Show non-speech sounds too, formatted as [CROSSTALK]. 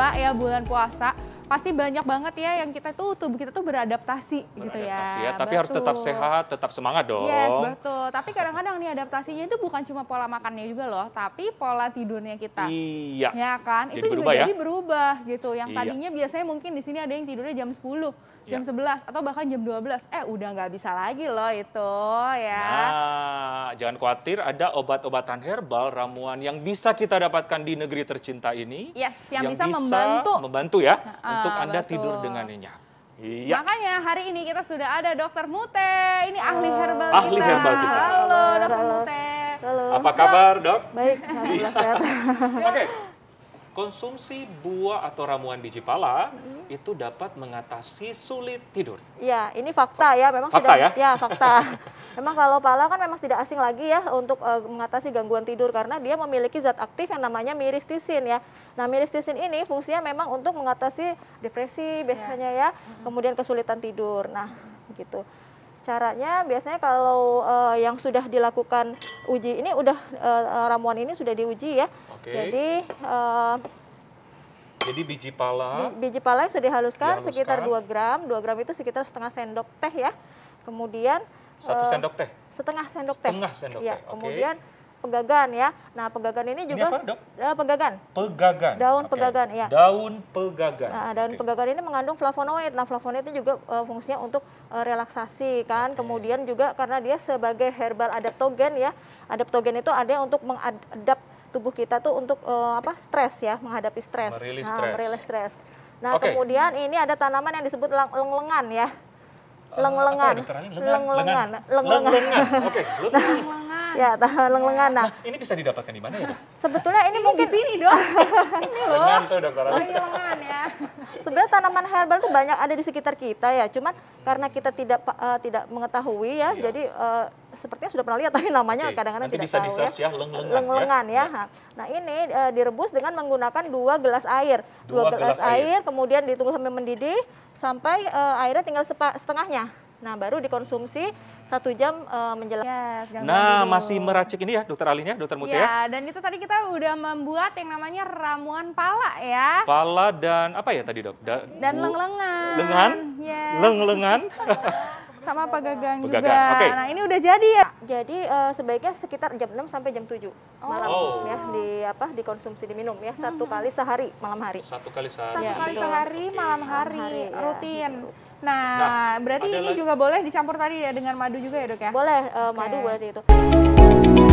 kedua ya bulan puasa pasti banyak banget ya yang kita tuh tubuh kita tuh beradaptasi, beradaptasi gitu ya. ya. Tapi betul. harus tetap sehat, tetap semangat dong. Yes, betul. Tapi kadang-kadang nih adaptasinya itu bukan cuma pola makannya juga loh, tapi pola tidurnya kita. Iya. Ya kan? Jadi itu juga ya? jadi berubah gitu. Yang iya. tadinya biasanya mungkin di sini ada yang tidurnya jam 10 jam yeah. Ya. 11 atau bahkan jam 12 eh udah nggak bisa lagi loh itu ya. Nah, jangan khawatir ada obat-obatan herbal ramuan yang bisa kita dapatkan di negeri tercinta ini. Yes, yang, yang bisa, bisa membantu membantu ya nah, untuk betul. Anda tidur dengan nyenyak. Iya. Makanya hari ini kita sudah ada Dokter Mute. Ini ahli herbal ahli kita. Herbal kita. Halo, Dokter Mute. Halo. Apa kabar, Dok? Baik, alhamdulillah iya. sehat. Oke konsumsi buah atau ramuan biji pala hmm itu dapat mengatasi sulit tidur. Ya, ini fakta ya, memang fakta sudah ya, ya fakta. [LAUGHS] memang kalau pala kan memang tidak asing lagi ya untuk uh, mengatasi gangguan tidur karena dia memiliki zat aktif yang namanya miristisin ya. Nah, miristisin ini fungsinya memang untuk mengatasi depresi biasanya ya, ya. Mm-hmm. kemudian kesulitan tidur. Nah, gitu. Caranya biasanya kalau uh, yang sudah dilakukan uji ini udah uh, ramuan ini sudah diuji ya. Okay. Jadi uh, jadi biji pala biji pala yang sudah dihaluskan, dihaluskan sekitar 2 gram. 2 gram itu sekitar setengah sendok teh ya. Kemudian satu sendok teh. Setengah sendok teh. Setengah sendok ya, Okay. Kemudian pegagan ya. Nah, pegagan ini juga ini apa, dok? Eh, pegagan. Pegagan. Daun okay. pegagan ya. Daun pegagan. Nah, daun okay. pegagan ini mengandung flavonoid. Nah, flavonoid itu juga uh, fungsinya untuk uh, relaksasi kan. Okay. Kemudian juga karena dia sebagai herbal adaptogen ya. Adaptogen itu ada untuk mengadap tubuh kita tuh untuk uh, apa? stres ya, menghadapi stres. Merilis nah, stres. Nah, okay. kemudian ini ada tanaman yang disebut lengengan ya. leng lengengan lengengan Oke, [LAUGHS] Ya, tahan leng-lengan. Iya. Nah. nah, ini bisa didapatkan di mana ya, Sebetulnya ini, mungkin di sini, Dok. [LAUGHS] ini loh. Lengan tuh, Dokter. Oh, lengan ya. Sebenarnya tanaman herbal itu banyak ada di sekitar kita ya. Cuman karena kita tidak eh, tidak mengetahui ya, iya. jadi eh, sepertinya sudah pernah lihat [LAUGHS] tapi namanya kadang-kadang okay. tidak bisa tahu ya. ya leng-lengan. Leng-lengan ya. ya. Iya. Nah, ini eh, direbus dengan menggunakan dua gelas air. Dua, gelas, air, kemudian ditunggu sampai mendidih sampai airnya tinggal setengahnya. Nah, baru dikonsumsi satu jam uh, menjelang. Yes, iya, nah, dulu. masih meracik ini ya dokter Alin ya, dokter Mutia. Ya, iya, dan itu tadi kita udah membuat yang namanya ramuan pala ya. Pala dan apa ya tadi dok? Da dan leng-lengan. Lengan? Yes. Leng-lengan? [LAUGHS] sama pegagang, pegagang juga. Okay. Nah, ini udah jadi ya. Jadi uh, sebaiknya sekitar jam 6 sampai jam 7 oh. malam oh. ya di apa dikonsumsi diminum ya hmm, satu hmm. kali sehari malam hari. Satu kali sehari. Satu ya, kali sehari okay. malam hari, malam hari ya, rutin. gitu. Nah, nah, berarti ini juga boleh dicampur tadi ya dengan madu juga ya dok ya? Boleh, uh, madu boleh itu.